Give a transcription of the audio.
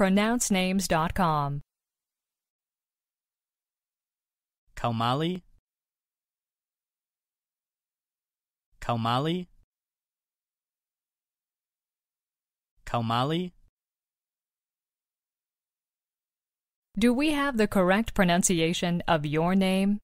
pronouncenames.com. Kaumali Kaumali Kaumali Do we have the correct pronunciation of your name?